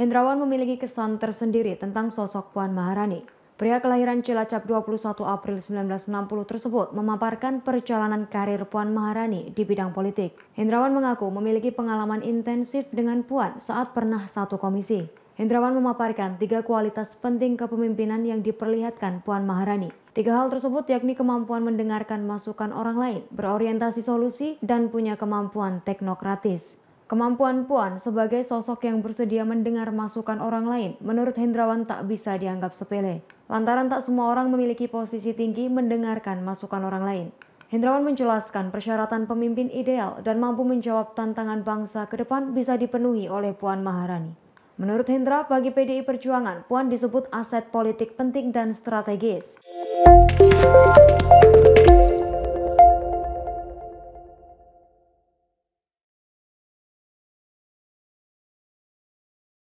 Hendrawan memiliki kesan tersendiri tentang sosok Puan Maharani. Pria kelahiran Cilacap 21 April 1960 tersebut memaparkan perjalanan karir Puan Maharani di bidang politik. Hendrawan mengaku memiliki pengalaman intensif dengan Puan saat pernah satu komisi. Hendrawan memaparkan tiga kualitas penting kepemimpinan yang diperlihatkan Puan Maharani. Tiga hal tersebut yakni kemampuan mendengarkan masukan orang lain, berorientasi solusi, dan punya kemampuan teknokratis. Kemampuan Puan sebagai sosok yang bersedia mendengar masukan orang lain menurut Hendrawan tak bisa dianggap sepele. Lantaran tak semua orang memiliki posisi tinggi mendengarkan masukan orang lain. Hendrawan menjelaskan persyaratan pemimpin ideal dan mampu menjawab tantangan bangsa ke depan bisa dipenuhi oleh Puan Maharani. Menurut Hendra, bagi PDI Perjuangan, Puan disebut aset politik penting dan strategis.